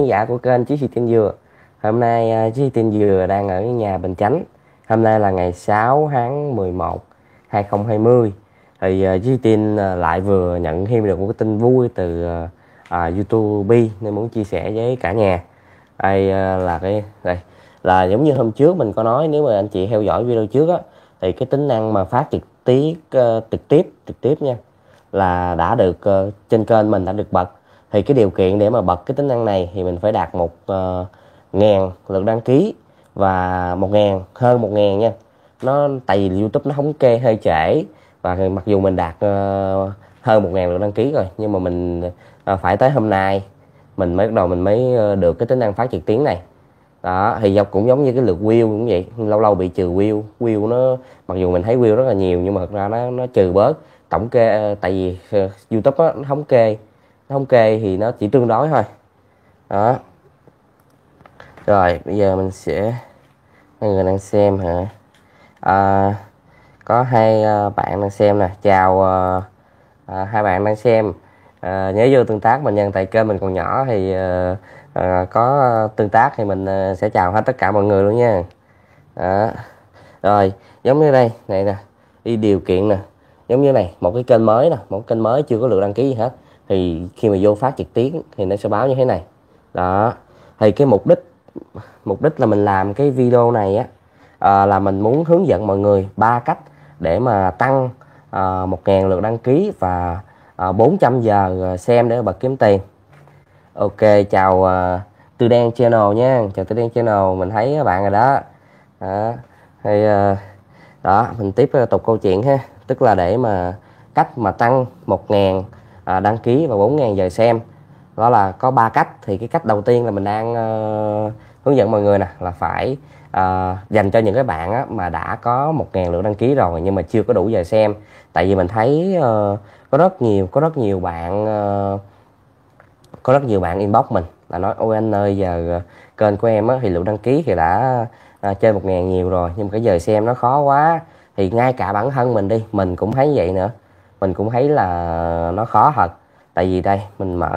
khán giả của kênh Chí Thị Tiên Dừa Hôm nay à, Chí Thị Tiên Dừa đang ở nhà Bình Chánh Hôm nay là ngày 6 tháng 11 2020 Thì à, Chí Tin à, lại vừa nhận thêm được một cái tin vui từ à, YouTube Nên muốn chia sẻ với cả nhà Đây à, là cái đây là giống như hôm trước mình có nói nếu mà anh chị theo dõi video trước á thì cái tính năng mà phát trực tiếp uh, trực tiếp trực tiếp nha là đã được uh, trên kênh mình đã được bật thì cái điều kiện để mà bật cái tính năng này thì mình phải đạt một uh, ngàn lượt đăng ký và một ngàn hơn một ngàn nha nó tại vì youtube nó thống kê hơi trễ và mặc dù mình đạt uh, hơn một ngàn lượt đăng ký rồi nhưng mà mình uh, phải tới hôm nay mình mới bắt đầu mình mới được cái tính năng phát trực tuyến này đó thì dọc cũng giống như cái lượt view cũng vậy lâu lâu bị trừ view view nó mặc dù mình thấy view rất là nhiều nhưng mà thật ra nó nó trừ bớt tổng kê tại vì youtube á, nó thống kê thống kê thì nó chỉ tương đối thôi đó rồi bây giờ mình sẽ mọi người đang xem hả à, có hai à, bạn đang xem nè chào à, à, hai bạn đang xem à, nhớ vô tương tác mình nhân tại kênh mình còn nhỏ thì à, à, có tương tác thì mình à, sẽ chào hết tất cả mọi người luôn nha đó. rồi giống như đây này nè đi điều kiện nè giống như này một cái kênh mới nè một kênh mới chưa có lượt đăng ký gì hết thì khi mà vô phát trực tuyến thì nó sẽ báo như thế này đó thì cái mục đích mục đích là mình làm cái video này á à, là mình muốn hướng dẫn mọi người ba cách để mà tăng à, 1.000 lượt đăng ký và à, 400 giờ xem để bật kiếm tiền ok chào à, Tư Đen Channel nha chào Tư Đen Channel mình thấy các bạn rồi đó đó thì à, đó mình tiếp tục câu chuyện ha tức là để mà cách mà tăng 1.000 À, đăng ký và 4.000 giờ xem đó là có ba cách thì cái cách đầu tiên là mình đang ờ, hướng dẫn mọi người nè là phải uh, dành cho những cái bạn á, mà đã có 1.000 lượt đăng ký rồi nhưng mà chưa có đủ giờ xem tại vì mình thấy uh, có rất nhiều có rất nhiều bạn uh, có rất nhiều bạn inbox mình là nói ôi anh ơi giờ kênh của em á, thì lượt đăng ký thì đã uh, trên 1.000 nhiều rồi nhưng mà cái giờ xem nó khó quá thì ngay cả bản thân mình đi mình cũng thấy vậy nữa mình cũng thấy là nó khó thật tại vì đây mình mở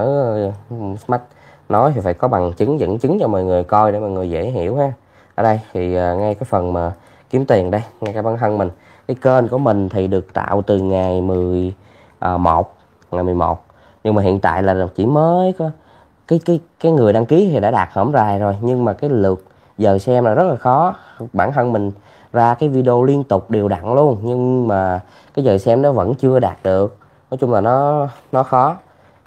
ừ, smart nói thì phải có bằng chứng dẫn chứng cho mọi người coi để mọi người dễ hiểu ha ở đây thì à, ngay cái phần mà kiếm tiền đây ngay cái bản thân mình cái kênh của mình thì được tạo từ ngày 11 à, ngày 11 nhưng mà hiện tại là chỉ mới có cái cái cái người đăng ký thì đã đạt hổm rài rồi nhưng mà cái lượt giờ xem là rất là khó bản thân mình ra cái video liên tục đều đặn luôn nhưng mà cái giờ xem nó vẫn chưa đạt được nói chung là nó nó khó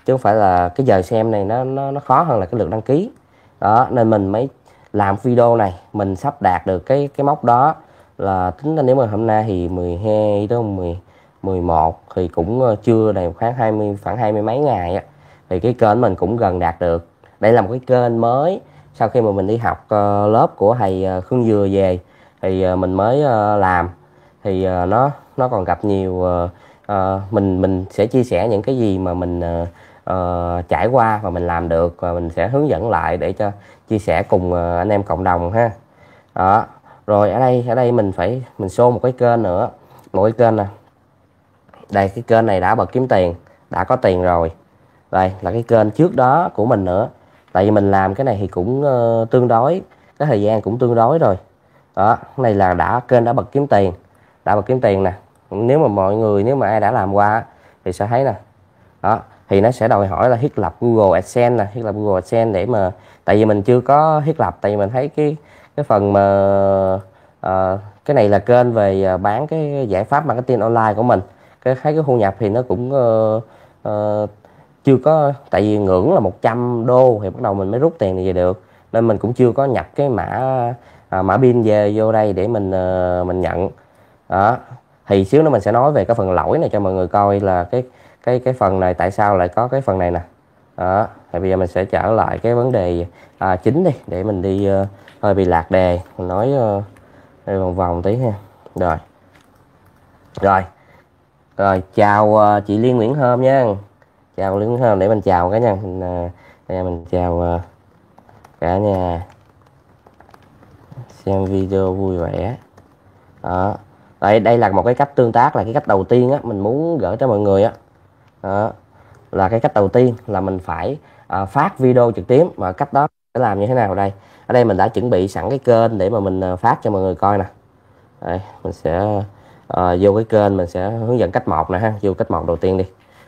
chứ không phải là cái giờ xem này nó nó, nó khó hơn là cái lượt đăng ký đó nên mình mới làm video này mình sắp đạt được cái cái mốc đó là tính ra nếu mà hôm nay thì 12 đó 10 11 thì cũng ờ, chưa đầy khoảng 20 khoảng hai mươi mấy ngày á thì cái kênh mình cũng gần đạt được đây là một cái kênh mới sau khi mà mình đi học ờ, lớp của thầy ờ, Khương Dừa về thì ờ, mình mới ờ, làm thì ờ, nó nó còn gặp nhiều mình mình sẽ chia sẻ những cái gì mà mình trải qua và mình làm được và mình sẽ hướng dẫn lại để cho chia sẻ cùng anh em cộng đồng ha đó rồi ở đây ở đây mình phải mình xô một cái kênh nữa một cái kênh nè đây cái kênh này đã bật kiếm tiền đã có tiền rồi đây là cái kênh trước đó của mình nữa tại vì mình làm cái này thì cũng uh, tương đối cái thời gian cũng tương đối rồi đó này là đã kênh đã bật kiếm tiền đã bật kiếm tiền nè nếu mà mọi người nếu mà ai đã làm qua thì sẽ thấy nè đó thì nó sẽ đòi hỏi là thiết lập Google AdSense nè thiết lập Google AdSense để mà tại vì mình chưa có thiết lập tại vì mình thấy cái cái phần mà uh, cái này là kênh về ờ, bán cái giải pháp marketing online của mình cái thấy cái thu nhập thì nó cũng uh, uh, chưa có tại vì ngưỡng là 100 đô thì bắt đầu mình mới rút tiền này về được nên mình cũng chưa có nhập cái mã à, mã pin về vô đây để mình à, mình nhận đó thì xíu nữa mình sẽ nói về cái phần lỗi này cho mọi người coi là cái cái cái phần này tại sao lại có cái phần này nè đó thì bây giờ mình sẽ trở lại cái vấn đề à, chính đi để mình đi uh, hơi bị lạc đề mình nói uh, vòng vòng tí ha rồi rồi rồi chào uh, chị Liên Nguyễn Hôm nha chào Liên Nguyễn Hôm để mình chào cái nha mình uh, mình chào uh, cả nhà xem video vui vẻ đó đây đây là một cái cách tương tác là cái cách đầu tiên á mình muốn gửi cho mọi người á đó. là cái cách đầu tiên là mình phải à, phát video trực tiếp và cách đó để làm như thế nào đây ở đây mình đã chuẩn bị sẵn cái kênh để mà mình à, phát cho mọi người coi nè đây, mình sẽ à, vô cái kênh mình sẽ hướng dẫn cách một nè ha vô cách một đầu tiên đi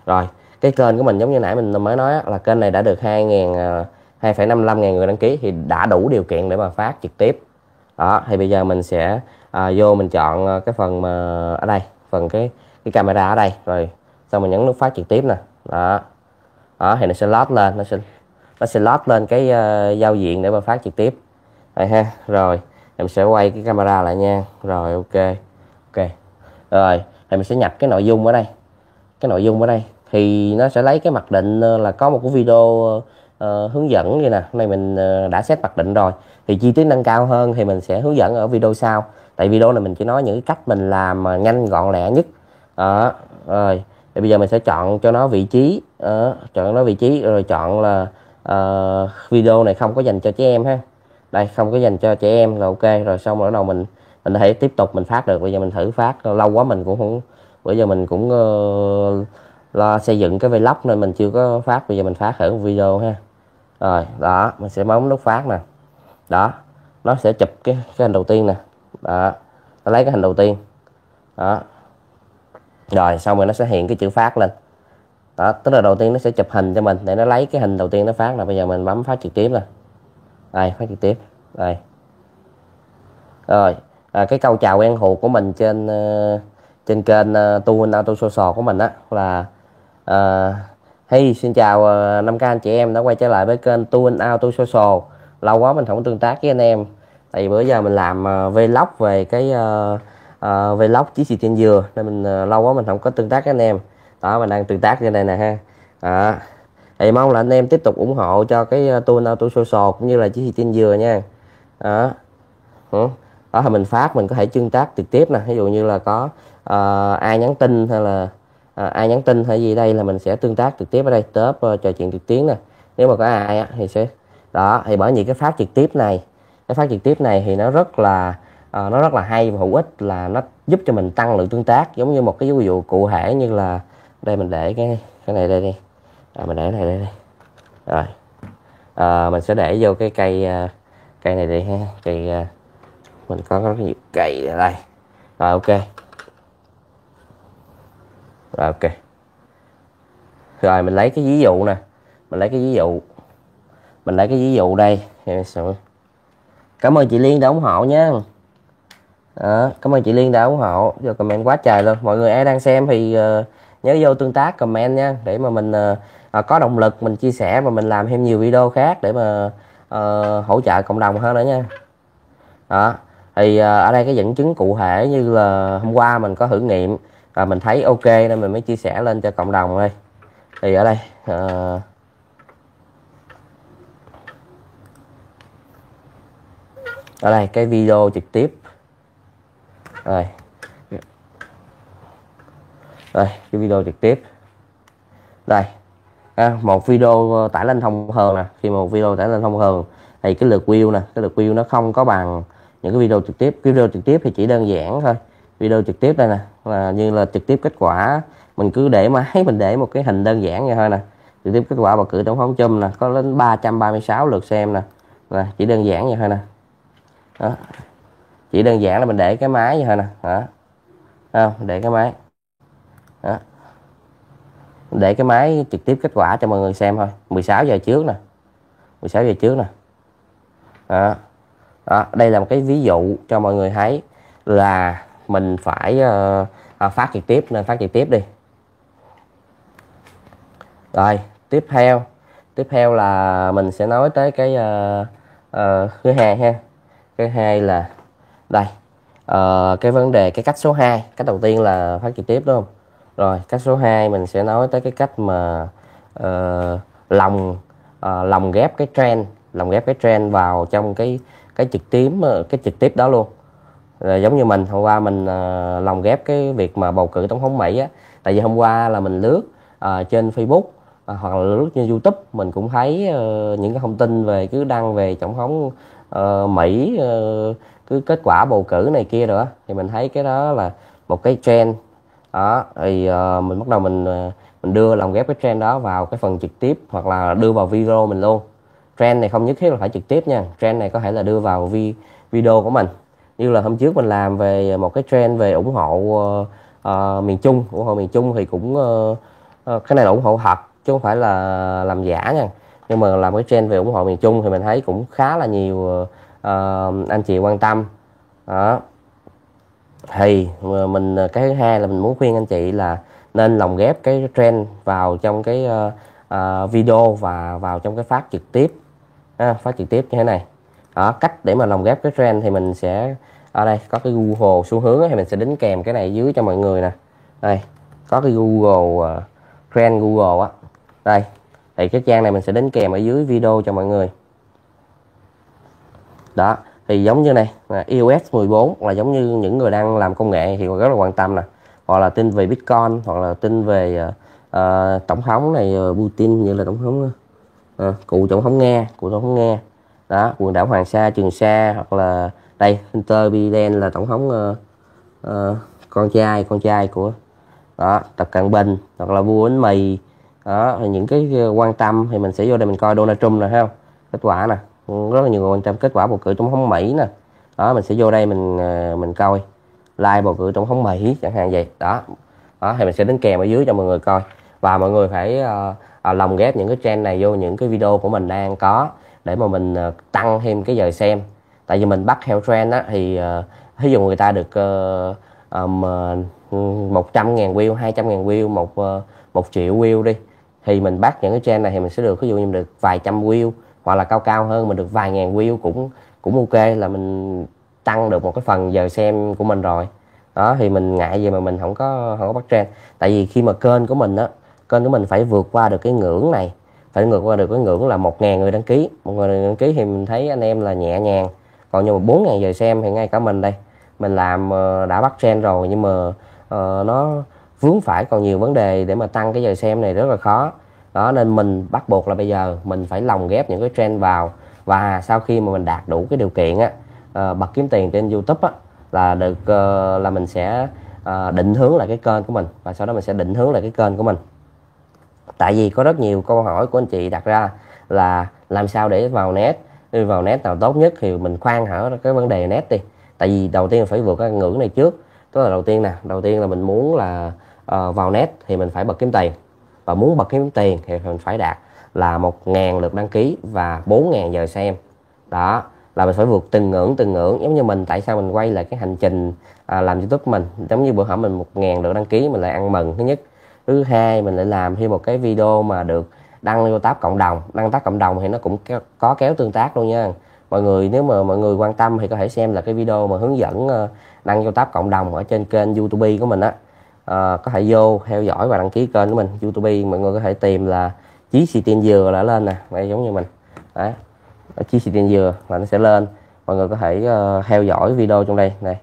rồi cái kênh của mình giống như nãy mình mới nói là kênh này đã được 2.000 2,55 à, ngàn người đăng ký thì đã đủ điều kiện để mà phát trực tiếp đó thì bây giờ mình sẽ à, vô mình chọn à, cái phần mà ở đây phần cái cái camera ở đây rồi xong mình nhấn nút phát trực tiếp nè đó đó thì nó sẽ load lên nó sẽ nó sẽ load lên cái uh, giao diện để mà phát trực tiếp rồi ha rồi em sẽ quay cái camera lại nha rồi ok ok rồi thì mình sẽ nhập cái nội dung ở đây cái nội dung ở đây thì nó sẽ lấy cái mặc định à, là có một cái video uh, hướng dẫn như nè này mình uh, đã set mặc định rồi thì chi tiết nâng cao hơn thì mình sẽ hướng dẫn ở video sau tại video này mình chỉ nói những cái cách mình làm mà nhanh gọn lẹ nhất đó rồi thì bây giờ mình sẽ chọn cho nó vị trí đó, chọn nó vị trí rồi chọn là uh, video này không có dành cho trẻ em ha đây không có dành cho trẻ em là ok rồi xong rồi bắt đầu mình mình có thể tiếp tục mình phát được bây giờ mình thử phát lâu quá mình cũng không bây giờ mình cũng uh, lo xây dựng cái vlog nên mình chưa có phát bây giờ mình phát thử video ha rồi đó mình sẽ bấm nút phát nè đó nó sẽ chụp cái, cái hình đầu tiên nè đó nó lấy cái hình đầu tiên đó rồi xong rồi nó sẽ hiện cái chữ phát lên đó tức là đầu tiên nó sẽ chụp hình cho mình để nó lấy cái hình đầu tiên nó phát là bây giờ mình bấm phát trực tiếp nè đây phát trực tiếp đây rồi à, cái câu chào quen thuộc của mình trên uh, trên kênh uh, tu in auto social của mình á là uh, hey xin chào uh, 5k anh chị em đã quay trở lại với kênh tu in auto social lâu quá mình không tương tác với anh em tại vì bữa giờ mình làm ờ, vlog về cái uh, uh, vlog chí xịt trên dừa nên mình uh, lâu quá mình không có tương tác với anh em đó mình đang tương tác trên đây nè ha à, thì mong là anh em tiếp tục ủng hộ cho cái tour auto social cũng như là chí xịt trên dừa nha đó ừ. đó thì mình phát mình có thể tương tác trực tiếp nè ví dụ như là có uh, ai nhắn tin hay là uh, ai nhắn tin hay gì đây là mình sẽ tương tác trực tiếp ở đây tớp uh, trò chuyện trực tuyến nè nếu mà có ai á, thì sẽ đó thì bởi vì cái phát trực tiếp này cái phát trực tiếp này thì nó rất là à, nó rất là hay và hữu ích là nó giúp cho mình tăng lượng tương tác giống như một cái ví dụ cụ thể như là đây mình để cái cái này đây đi à, mình để cái này đây đi rồi à, mình sẽ để vô cái cây ờ, cây này đi ha cây mình có rất nhiều cây ở đây rồi ok rồi ok rồi mình lấy cái ví dụ nè mình lấy cái ví dụ mình lấy cái ví dụ đây dạ, cảm ơn chị liên đã ủng hộ nhé đó, cảm ơn chị liên đã ủng hộ giờ comment quá trời luôn mọi người ai đang xem thì uh, nhớ vô tương tác comment nha để mà mình uh, có động lực mình chia sẻ và mình làm thêm nhiều video khác để mà uh, hỗ trợ cộng đồng hơn nữa nha đó thì uh, ở đây cái dẫn chứng cụ thể như là hôm qua mình có thử nghiệm và mình thấy ok nên mình mới chia sẻ lên cho cộng đồng thôi thì ở đây uh, ở đây cái video trực tiếp rồi rồi cái video trực tiếp đây à, một video ờ, tải lên thông thường nè khi một video tải lên thông thường thì cái lượt view nè cái lượt view nó không có bằng những cái video trực tiếp cái video trực tiếp thì chỉ đơn giản thôi video trực tiếp đây nè là như là trực tiếp kết quả mình cứ để máy mình để một cái hình đơn giản vậy thôi nè trực tiếp kết quả bầu cử tổng thống chum nè có đến 336 lượt xem nè là chỉ đơn giản vậy thôi nè đó. chỉ đơn giản là mình để cái máy vậy thôi nè đó. không để cái máy đó. để cái máy trực tiếp kết quả cho mọi người xem thôi 16 giờ trước nè 16 giờ trước nè đó. Đó. đây là một cái ví dụ cho mọi người thấy là mình phải uh, phát trực tiếp nên phát trực tiếp đi rồi tiếp theo tiếp theo là mình sẽ nói tới cái uh, uh, ngân hàng ha cái hai là đây à, cái vấn đề cái cách số 2 cách đầu tiên là phát trực tiếp đúng không rồi cách số 2 mình sẽ nói tới cái cách mà uh, ờ, lòng uh, ờ, lòng ghép cái trend lòng ghép cái trend vào trong cái cái trực tiếp cái trực tiếp đó luôn rồi giống như mình hôm qua mình uh, lòng ghép cái việc mà bầu cử tổng thống Mỹ á tại vì hôm qua là mình lướt uh, trên Facebook uh, hoặc là lướt trên YouTube mình cũng thấy uh, những cái thông tin về cứ đăng về tổng thống uh, mỹ uh, cứ kết quả bầu cử này kia nữa thì mình thấy cái đó là một cái trend đó thì uh, mình bắt đầu mình uh, mình đưa lòng ghép cái trend đó vào cái phần trực tiếp hoặc là đưa vào video mình luôn trend này không nhất thiết là phải trực tiếp nha trend này có thể là đưa vào vi video của mình như là hôm trước mình làm về một cái trend về ủng hộ uh, uh, miền trung ủng hộ miền trung thì cũng uh, uh, cái này là ủng hộ thật chứ không phải là làm giả nha nhưng mà làm cái trend về ủng hộ miền Trung thì mình thấy cũng khá là nhiều uh, anh chị quan tâm đó thì ờ, mình cái thứ hai là mình muốn khuyên anh chị là nên lồng ghép cái trend vào trong cái uh, uh, video và vào trong cái phát trực tiếp ha, phát trực tiếp như thế này đó cách để mà lồng ghép cái trend thì mình sẽ ở đây có cái Google xu hướng thì mình sẽ đính kèm cái này dưới cho mọi người nè đây có cái Google uh, trend Google á đây thì cái trang này mình sẽ đính kèm ở dưới video cho mọi người đó thì giống như này iOS 14 là giống như những người đang làm công nghệ thì rất là quan tâm nè hoặc là tin về Bitcoin hoặc là tin về uh, tổng thống này ờ, Putin như là tổng thống uh, cụ tổng thống nghe cụ tổng thống nghe đó quần đảo Hoàng Sa Trường Sa hoặc là đây Hunter Biden là tổng thống uh, uh, con trai con trai của đó Tập Cận Bình hoặc là vua bánh mì đó những cái ờ, quan tâm thì mình sẽ vô đây mình coi Donald Trump nè ha kết quả nè rất là nhiều người quan tâm kết quả bầu cử tổng thống Mỹ nè đó mình sẽ vô đây mình ờ, mình coi like bầu cử tổng thống Mỹ chẳng hạn vậy đó đó thì mình sẽ đính kèm ở dưới cho mọi người coi và mọi người phải uh, à, lồng ghép những cái trend này vô những cái video của mình đang có để mà mình uh, tăng thêm cái giờ xem tại vì mình bắt theo trend á thì uh, ví dụ người ta được uh, um, 100 ngàn view 200 ngàn view một uh, một triệu view đi thì mình bắt những cái trend này thì mình sẽ được ví dụ như mình được vài trăm view hoặc là cao cao hơn mình được vài ngàn view cũng cũng ok là mình tăng được một cái phần giờ xem của mình rồi đó thì mình ngại gì mà mình không có không có bắt trend tại vì khi mà kênh của mình á kênh của mình phải vượt qua được cái ngưỡng này phải vượt qua được cái ngưỡng là một ngàn người đăng ký một người đăng ký thì mình thấy anh em là nhẹ nhàng còn như mà bốn ngàn giờ xem thì ngay cả mình đây mình làm ờ, đã bắt trend rồi nhưng mà uh, nó vướng phải còn nhiều vấn đề để mà tăng cái giờ xem này rất là khó đó nên mình bắt buộc là bây giờ mình phải lồng ghép những cái trend vào và sau khi mà mình đạt đủ cái điều kiện á ờ, bật kiếm tiền trên YouTube á là được ờ, là mình sẽ ờ, định hướng lại cái kênh của mình và sau đó mình sẽ định hướng lại cái kênh của mình tại vì có rất nhiều câu hỏi của anh chị đặt ra là làm sao để vào net đi vào net nào tốt nhất thì mình khoan hở cái vấn đề net đi tại vì đầu tiên phải vượt cái ngưỡng này trước tức là đầu tiên nè đầu tiên là mình muốn là Ờ, vào net thì mình phải bật kiếm tiền và muốn bật kiếm tiền thì mình phải đạt là 1.000 lượt đăng ký và 4.000 giờ xem đó là mình phải vượt từng ngưỡng từng ngưỡng giống như mình tại sao mình quay lại cái hành trình à, làm youtube mình giống như bữa hôm mình 1.000 lượt đăng ký mình lại ăn mừng thứ nhất thứ hai mình lại làm thêm một cái video mà được đăng vô tab cộng đồng đăng tác cộng đồng thì nó cũng có kéo tương tác luôn nha mọi người nếu mà mọi người quan tâm thì có thể xem là cái video mà hướng dẫn ờ, đăng vô tab cộng đồng ở trên kênh youtube của mình á à, có thể vô theo dõi và đăng ký kênh của mình youtube mọi người có thể tìm là chí xì tiên dừa đã lên nè đây giống như mình đấy chí xì tiên dừa là nó sẽ lên mọi người có thể uh, theo dõi video trong đây này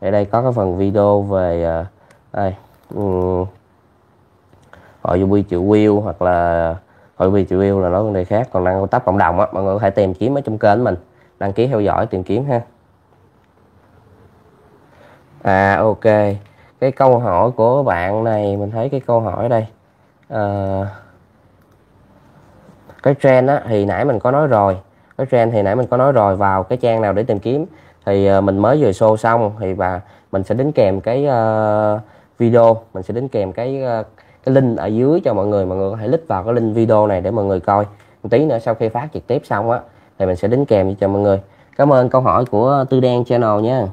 ở đây có cái phần video về uh, đây um, hội vui triệu will hoặc là hội vì triệu yêu là nói vấn đề khác còn đang tấp cộng đồng á mọi người có thể tìm kiếm ở trong kênh mình đăng ký theo dõi tìm kiếm ha à ok cái câu hỏi của bạn này mình thấy cái câu hỏi đây à, cái trend á, thì nãy mình có nói rồi cái trend thì nãy mình có nói rồi vào cái trang nào để tìm kiếm thì ờ, mình mới vừa show xong thì và mình sẽ đính kèm cái uh, video mình sẽ đính kèm cái uh, cái link ở dưới cho mọi người mọi người có thể click vào cái link video này để mọi người coi một tí nữa sau khi phát trực tiếp xong á thì mình sẽ đính kèm cho mọi người cảm ơn câu hỏi của tư đen channel nha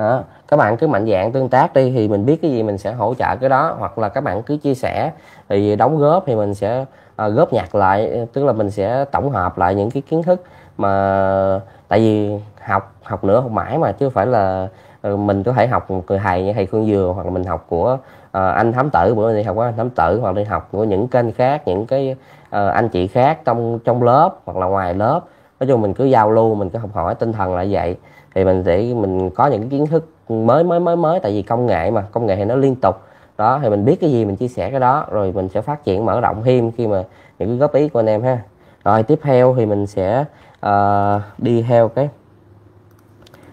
đó. các bạn cứ mạnh dạng tương tác đi thì mình biết cái gì mình sẽ hỗ trợ cái đó hoặc là các bạn cứ chia sẻ thì đóng góp thì mình sẽ à, góp nhặt lại tức là mình sẽ tổng hợp lại những cái kiến thức mà tại vì học học nữa học mãi mà chứ phải là ừ, mình có thể học từ thầy như thầy Khương Dừa hoặc là mình học của uh, anh thám tử bữa đi học của anh thám tử hoặc đi học của những kênh khác những cái uh, anh chị khác trong trong lớp hoặc là ngoài lớp nói chung mình cứ giao lưu mình cứ học hỏi tinh thần là vậy thì mình sẽ mình có những kiến thức mới mới mới mới tại vì công nghệ mà công nghệ thì nó liên tục đó thì mình biết cái gì mình chia sẻ cái đó rồi mình sẽ phát triển mở rộng thêm khi mà những cái góp ý của anh em ha rồi tiếp theo thì mình sẽ uh, đi theo cái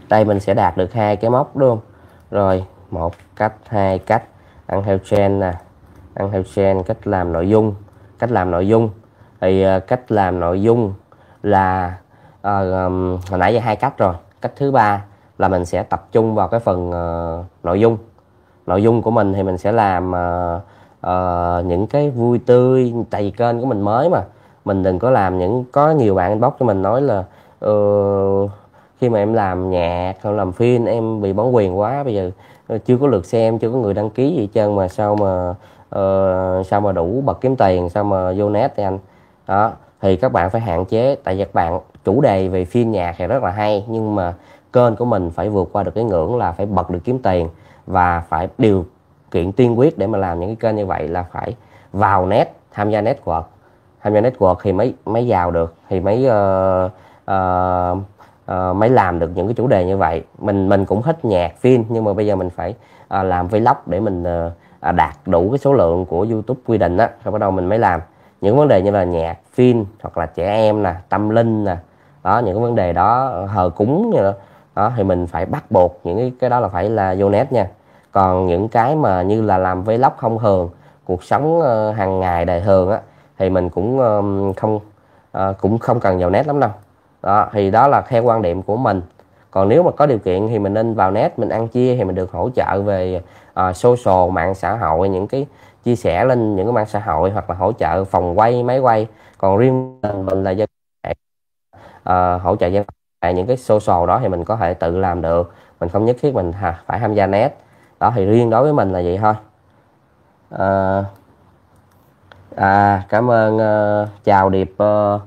đây mình sẽ đạt được hai cái mốc luôn rồi một cách hai cách ăn theo trend nè ăn theo trend cách làm nội dung cách làm nội dung thì uh, cách làm nội dung là uh, um, hồi nãy giờ hai cách rồi cách thứ ba là mình sẽ tập trung vào cái phần uh, nội dung nội dung của mình thì mình sẽ làm uh, uh, những cái vui tươi tại vì kênh của mình mới mà mình đừng có làm những có nhiều bạn inbox cho mình nói là uh, khi mà em làm nhạc hoặc làm phim em bị bản quyền quá bây giờ chưa có lượt xem chưa có người đăng ký gì hết trơn mà sao mà uh, sao mà đủ bật kiếm tiền sao mà vô net thì anh đó thì các bạn phải hạn chế tại các bạn chủ đề về phim nhạc thì rất là hay nhưng mà kênh của mình phải vượt qua được cái ngưỡng là phải bật được kiếm tiền và phải điều kiện tiên quyết để mà làm những cái kênh như vậy là phải vào net tham gia network tham gia network thì mới mới vào được thì mới uh, uh, uh, mới làm được những cái chủ đề như vậy mình mình cũng thích nhạc phim nhưng mà bây giờ mình phải uh, làm vlog để mình uh, đạt đủ cái số lượng của youtube quy định á rồi bắt đầu mình mới làm những vấn đề như là nhạc phim hoặc là trẻ em nè tâm linh nè đó những cái vấn đề đó hờ cúng như đó. đó thì mình phải bắt buộc những cái, đó là phải là vô nét nha còn những cái mà như là làm vlog không thường cuộc sống ờ, hàng ngày đời thường á thì mình cũng không ờ, cũng không cần vào nét lắm đâu đó thì đó là theo quan điểm của mình còn nếu mà có điều kiện thì mình nên vào nét mình ăn chia thì mình được hỗ trợ về uh, social mạng xã hội những cái chia sẻ lên những cái mạng xã hội hoặc là hỗ trợ phòng quay máy quay còn riêng mình là do uh, hỗ trợ gian tại những cái social đó thì mình có thể tự làm được mình không nhất thiết mình ha, phải tham gia net đó thì riêng đối với mình là vậy thôi à, à cảm ơn uh, chào điệp uh,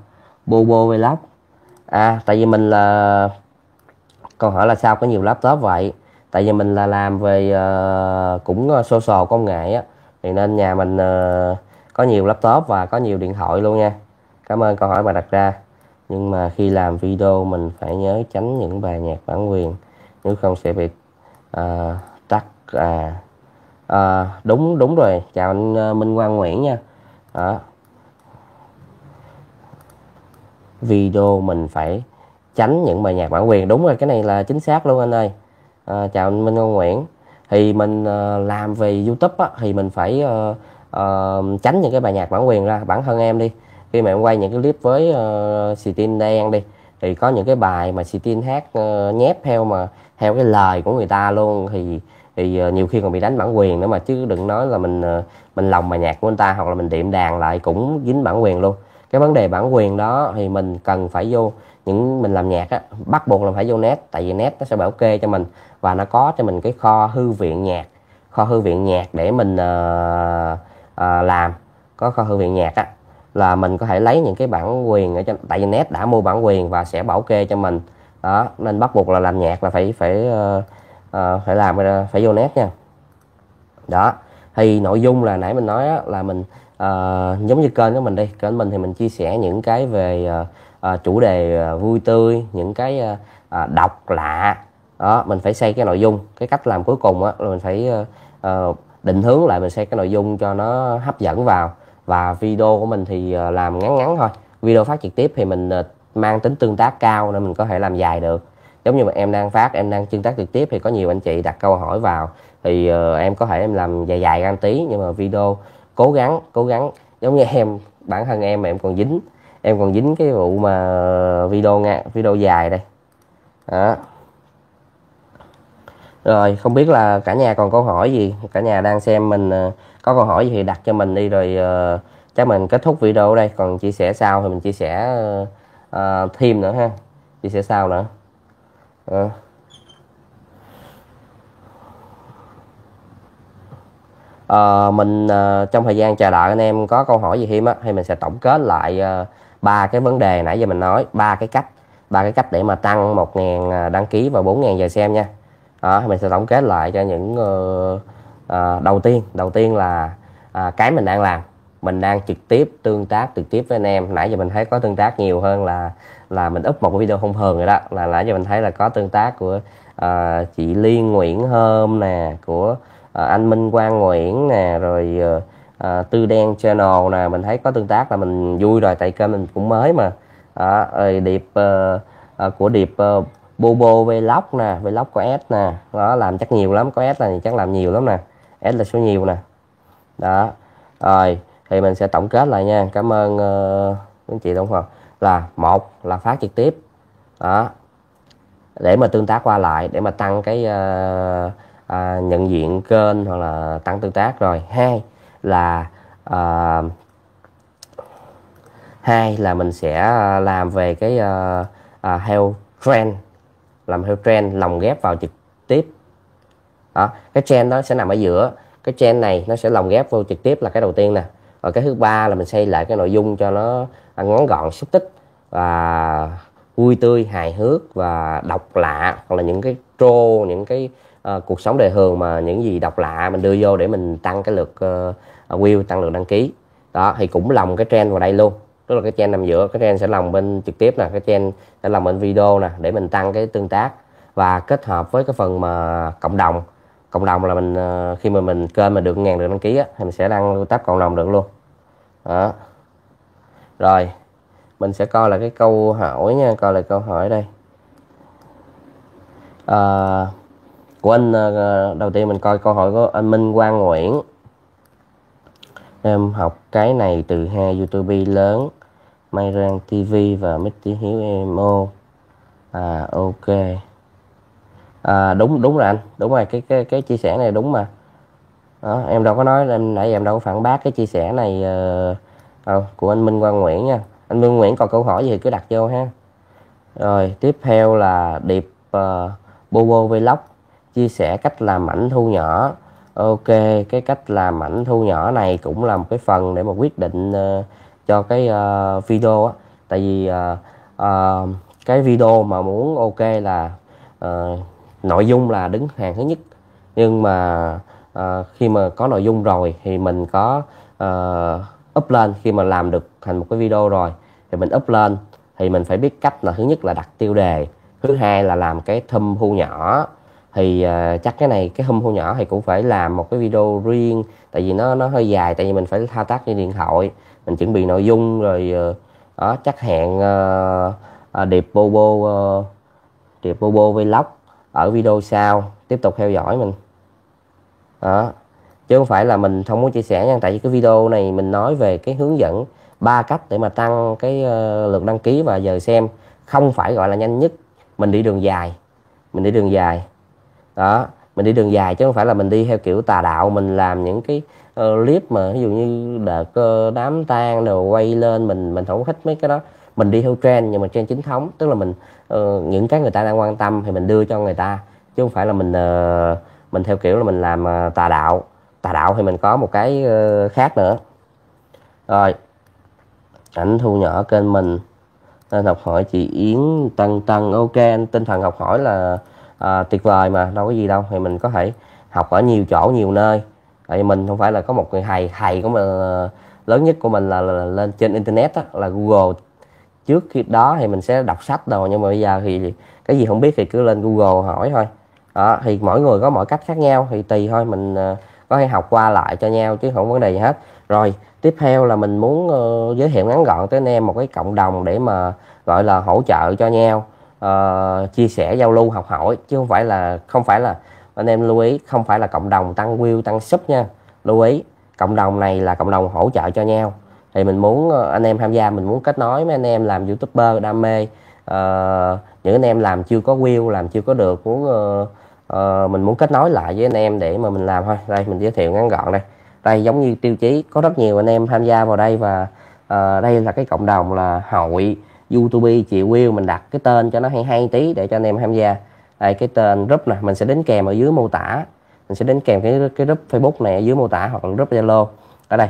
bobo vlog à tại vì mình là câu hỏi là sao có nhiều laptop vậy tại vì mình là làm về uh, cũng social công nghệ á thì nên nhà mình uh, có nhiều laptop và có nhiều điện thoại luôn nha cảm ơn câu hỏi mà đặt ra nhưng mà khi làm video mình phải nhớ tránh những bài nhạc bản quyền nếu không sẽ bị à, tắt à, à đúng đúng rồi chào anh ờ, Minh Quang Nguyễn nha đó video mình phải tránh những bài nhạc bản quyền đúng rồi cái này là chính xác luôn anh ơi à, chào anh Minh Quang Nguyễn thì mình uh, làm về YouTube á, thì mình phải uh, uh, tránh những cái bài nhạc bản quyền ra bản thân em đi khi mà em quay những cái clip với uh, tin đen đi thì có những cái bài mà xì tin hát uh, nhép theo mà theo cái lời của người ta luôn thì thì uh, nhiều khi còn bị đánh bản quyền nữa mà chứ đừng nói là mình uh, mình lòng mà nhạc của người ta hoặc là mình điểm đàn lại cũng dính bản quyền luôn cái vấn đề bản quyền đó thì mình cần phải vô những mình làm nhạc á bắt buộc là phải vô net tại vì net nó sẽ bảo kê cho mình và nó có cho mình cái kho hư viện nhạc kho hư viện nhạc để mình uh, uh, làm có kho hư viện nhạc á là mình có thể lấy những cái bản quyền ở trên tại vì net đã mua bản quyền và sẽ bảo kê cho mình đó nên bắt buộc là làm nhạc là phải phải uh, uh, phải làm ờ, phải vô net nha đó thì nội dung là nãy mình nói á, là mình uh, giống như kênh của mình đi kênh mình thì mình chia sẻ những cái về uh, uh, chủ đề uh, vui tươi những cái uh, uh, đọc lạ đó mình phải xây cái nội dung cái cách làm cuối cùng á, là mình phải uh, uh, định hướng lại mình xây cái nội dung cho nó hấp dẫn vào và video của mình thì ờ, làm ngắn ngắn thôi video phát trực tiếp thì mình ờ, mang tính tương tác cao nên mình có thể làm dài được giống như mà em đang phát em đang tương tác trực tiếp thì có nhiều anh chị đặt câu hỏi vào thì uh, em có thể em làm dài dài ra tí nhưng mà video cố gắng cố gắng giống như em bản thân em mà em còn dính em còn dính cái vụ mà video nghe video dài đây đó rồi không biết là cả nhà còn câu hỏi gì cả nhà đang xem mình uh, có câu hỏi gì thì đặt cho mình đi rồi uh, chắc mình kết thúc video ở đây còn chia sẻ sau thì mình chia sẻ uh, thêm nữa ha chia sẻ sau nữa uh. Uh, mình uh, trong thời gian chờ đợi anh em có câu hỏi gì thêm á thì mình sẽ tổng kết lại ba uh, cái vấn đề nãy giờ mình nói ba cái cách ba cái cách để mà tăng 1.000 à, đăng ký và 4.000 giờ xem nha đó, mình sẽ tổng kết lại cho những uh, Ờ, đầu tiên đầu tiên là à, cái mình đang làm mình đang trực tiếp tương tác trực tiếp với anh em nãy giờ mình thấy có tương tác nhiều hơn là là mình up một cái video không thường rồi đó là nãy giờ mình thấy là có tương tác của à, chị Liên Nguyễn Hôm nè của à, anh Minh Quang Nguyễn nè rồi à, Tư Đen Channel nè mình thấy có tương tác là mình vui rồi tại kênh mình cũng mới mà à, rồi điệp à, à, của điệp à, Bobo Vlog nè Vlog có S nè nó làm chắc nhiều lắm có S này chắc làm nhiều lắm nè S là số nhiều nè đó rồi thì mình sẽ tổng kết lại nha cảm ơn uh, quý anh chị đồng hồ là một là phát trực tiếp đó để mà tương tác qua lại để mà tăng cái uh, uh, nhận diện kênh hoặc là tăng tương tác rồi hai là uh, hai là mình sẽ làm về cái uh, uh, health trend làm theo trend lồng ghép vào trực đó cái trend đó sẽ nằm ở giữa cái trend này nó sẽ lồng ghép vô trực tiếp là cái đầu tiên nè và cái thứ ba là mình xây lại cái nội dung cho nó ngắn gọn xúc tích và vui tươi hài hước và độc lạ hoặc là những cái trô những cái uh, cuộc sống đời thường mà những gì độc lạ mình đưa vô để mình tăng cái lượt uh, view tăng lượt đăng ký đó thì cũng lồng cái trend vào đây luôn tức là cái trend nằm giữa cái trend sẽ lồng bên trực tiếp nè cái trend sẽ lồng bên video nè để mình tăng cái tương tác và kết hợp với cái phần mà cộng đồng cộng đồng là mình ờ, khi mà mình kênh mà được ngàn được đăng ký á, thì mình sẽ đăng tab cộng đồng được luôn đó rồi mình sẽ coi là cái câu hỏi nha coi lại câu hỏi đây à, của anh ờ, đầu tiên mình coi câu hỏi của anh Minh Quang Nguyễn em học cái này từ hai YouTube lớn Mai Rang TV và Mr Hiếu Emo à ok à, đúng đúng rồi anh đúng rồi cái cái cái chia sẻ này đúng mà đó, em đâu có nói em nãy em đâu có phản bác cái chia sẻ này uh, à, của anh Minh Quang Nguyễn nha anh Minh Nguyễn còn câu hỏi gì cứ đặt vô ha rồi tiếp theo là điệp uh, ờ, Bobo Vlog chia sẻ cách làm ảnh thu nhỏ ok cái cách làm ảnh thu nhỏ này cũng là một cái phần để mà quyết định uh, cho cái uh, video á tại vì uh, uh, cái video mà muốn ok là uh, nội dung là đứng hàng thứ nhất nhưng mà à, khi mà có nội dung rồi thì mình có à, up lên khi mà làm được thành một cái video rồi thì mình up lên thì mình phải biết cách là thứ nhất là đặt tiêu đề thứ hai là làm cái thumb thu nhỏ thì uh, chắc cái này cái hum thu nhỏ thì cũng phải làm một cái video riêng tại vì nó nó hơi dài tại vì mình phải thao tác trên điện thoại mình chuẩn bị nội dung rồi uh, đó chắc hẹn uh, uh, điệp bobo uh, điệp bobo vlog ở video sau tiếp tục theo dõi mình đó chứ không phải là mình không muốn chia sẻ nha tại vì cái video này mình nói về cái hướng dẫn ba cách để mà tăng cái uh, ờ, lượt đăng ký và giờ xem không phải gọi là nhanh nhất mình đi đường dài mình đi đường dài đó mình đi đường dài chứ không phải là mình đi theo kiểu tà đạo mình làm những cái uh, clip mà ví dụ như đợt uh, đám tang đồ quay lên mình mình không thích mấy cái đó mình đi theo trend nhưng mà trend chính thống tức là mình uh, những cái người ta đang quan tâm thì mình đưa cho người ta chứ không phải là mình uh, mình theo kiểu là mình làm uh, tà đạo tà đạo thì mình có một cái uh, khác nữa rồi ảnh thu nhỏ kênh mình nên học hỏi chị Yến Tân Tân ok anh tinh thần học hỏi là à, tuyệt vời mà đâu có gì đâu thì mình có thể học ở nhiều chỗ nhiều nơi tại mình không phải là có một người thầy thầy của mình lớn nhất của mình là, là, là lên trên internet đó, là Google trước khi đó thì mình sẽ đọc sách đồ nhưng mà bây giờ thì cái gì không biết thì cứ lên google hỏi thôi đó, thì mỗi người có mọi cách khác nhau thì tùy thôi mình ờ, có thể học qua lại cho nhau chứ không vấn đề gì hết rồi tiếp theo là mình muốn uh, giới thiệu ngắn gọn tới anh em một cái cộng đồng để mà gọi là hỗ trợ cho nhau uh, chia sẻ giao lưu học hỏi chứ không phải là không phải là anh em lưu ý không phải là cộng đồng tăng view tăng sub nha lưu ý cộng đồng này là cộng đồng hỗ trợ cho nhau thì mình muốn ờ, anh em tham gia mình muốn kết nối với anh em làm youtuber đam mê uh, những anh em làm chưa có view làm chưa có được muốn uh, uh, mình muốn kết nối lại với anh em để mà mình làm thôi đây mình giới thiệu ngắn gọn đây đây giống như tiêu chí có rất nhiều anh em tham gia vào đây và uh, đây là cái cộng đồng là hội youtube chịu will mình đặt cái tên cho nó hay hay tí để cho anh em tham gia đây cái tên group này mình sẽ đến kèm ở dưới mô tả mình sẽ đến kèm cái cái group facebook này ở dưới mô tả hoặc là group zalo ở đây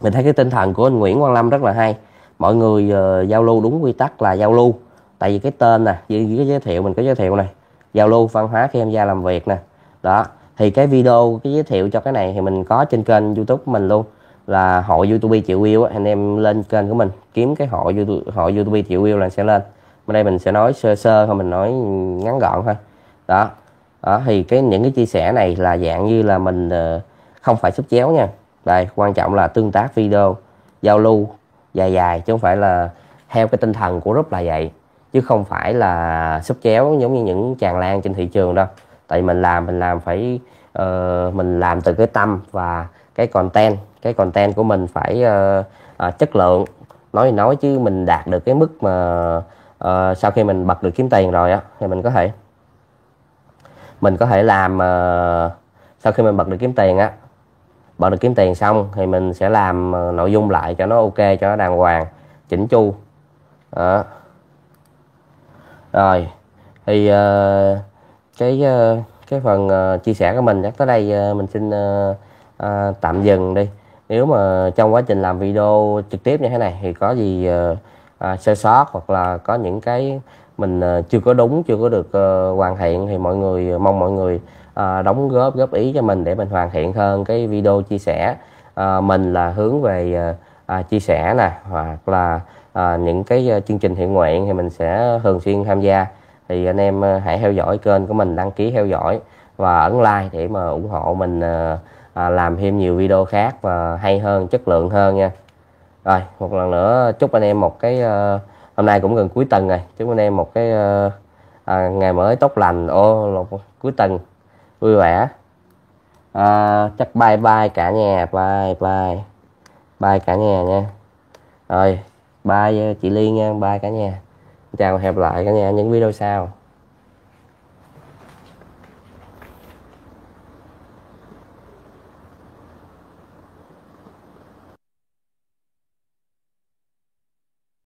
mình thấy cái tinh thần của anh Nguyễn Quang Lâm rất là hay mọi người uh, giao lưu đúng quy tắc là giao lưu tại vì cái tên nè dưới cái giới thiệu mình có giới thiệu này giao lưu văn hóa khi em ra làm việc nè đó thì cái video cái giới thiệu cho cái này thì mình có trên kênh youtube của mình luôn là hội youtube triệu yêu anh em lên kênh của mình kiếm cái hội youtube hội youtube triệu yêu là sẽ lên bên đây mình sẽ nói sơ sơ thôi mình nói ngắn gọn thôi đó đó thì cái những cái chia sẻ này là dạng như là mình uh, không phải xúc chéo nha đây quan trọng là tương tác video giao lưu dài dài chứ không phải là theo cái tinh thần của group là vậy chứ không phải là súp chéo giống như những tràn lan trên thị trường đâu tại mình làm mình làm phải uh, mình làm từ cái tâm và cái content cái content của mình phải uh, uh, chất lượng nói thì nói chứ mình đạt được cái mức mà uh, sau khi mình bật được kiếm tiền rồi á thì mình có thể mình có thể làm uh, sau khi mình bật được kiếm tiền á bạn được kiếm tiền xong thì mình sẽ làm ờ, nội dung lại cho nó ok cho nó đàng hoàng chỉnh chu đó. rồi thì uh, cái uh, cái phần uh, chia sẻ của mình chắc tới đây uh, mình xin uh, uh, tạm dừng đi nếu mà trong quá trình làm video trực tiếp như thế này thì có gì uh, uh, sơ sót hoặc là có những cái mình uh, chưa có đúng chưa có được uh, hoàn thiện thì mọi người mong mọi người uh, đóng góp góp ý cho mình để mình hoàn thiện hơn cái video chia sẻ uh, mình là hướng về uh, chia sẻ nè hoặc là uh, những cái chương trình thiện nguyện thì mình sẽ thường xuyên tham gia thì anh em hãy theo dõi kênh của mình đăng ký theo dõi và ấn like để mà ủng hộ mình uh, uh, làm thêm nhiều video khác và hay hơn chất lượng hơn nha rồi một lần nữa chúc anh em một cái uh, hôm nay cũng gần cuối tuần rồi chúc anh em một cái uh, à, ngày mới tốt lành ô một cuối tuần vui vẻ à, chắc bye bye cả nhà bye bye bye cả nhà nha rồi bye ờ, chị Ly nha bye cả nhà chào hẹn lại cả nhà những video sau